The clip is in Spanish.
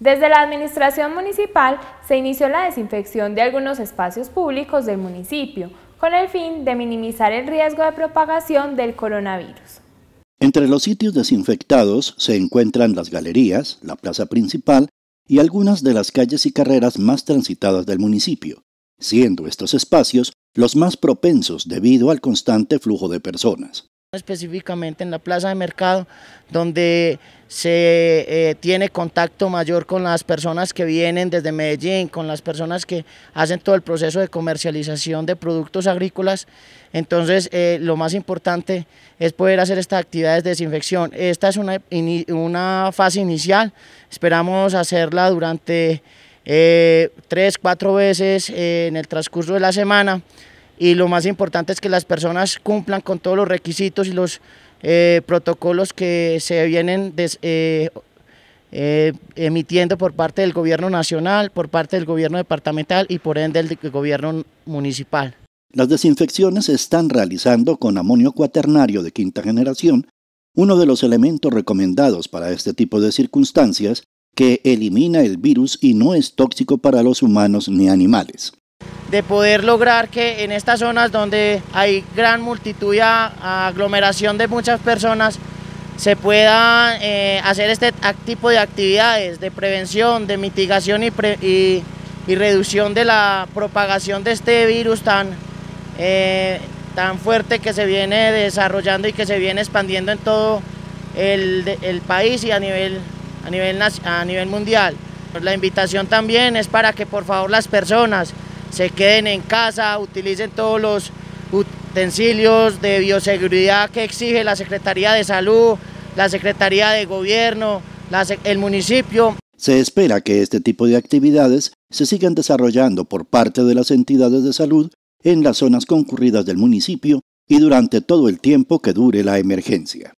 Desde la administración municipal se inició la desinfección de algunos espacios públicos del municipio, con el fin de minimizar el riesgo de propagación del coronavirus. Entre los sitios desinfectados se encuentran las galerías, la plaza principal y algunas de las calles y carreras más transitadas del municipio, siendo estos espacios los más propensos debido al constante flujo de personas específicamente en la plaza de mercado, donde se eh, tiene contacto mayor con las personas que vienen desde Medellín, con las personas que hacen todo el proceso de comercialización de productos agrícolas. Entonces, eh, lo más importante es poder hacer estas actividades de desinfección. Esta es una, una fase inicial, esperamos hacerla durante eh, tres, cuatro veces en el transcurso de la semana y lo más importante es que las personas cumplan con todos los requisitos y los eh, protocolos que se vienen eh, eh, emitiendo por parte del gobierno nacional, por parte del gobierno departamental y por ende del gobierno municipal. Las desinfecciones se están realizando con amonio cuaternario de quinta generación, uno de los elementos recomendados para este tipo de circunstancias que elimina el virus y no es tóxico para los humanos ni animales de poder lograr que en estas zonas donde hay gran multitud y aglomeración de muchas personas, se pueda eh, hacer este tipo de actividades de prevención, de mitigación y, reducción de la propagación de este virus tan, eh, tan fuerte que se viene desarrollando y que se viene expandiendo en todo el, país y a nivel, a, nivel, a nivel mundial. La invitación también es para que por favor las personas se queden en casa, utilicen todos los utensilios de bioseguridad que exige la Secretaría de Salud, la Secretaría de Gobierno, el municipio. Se espera que este tipo de actividades se sigan desarrollando por parte de las entidades de salud en las zonas concurridas del municipio y durante todo el tiempo que dure la emergencia.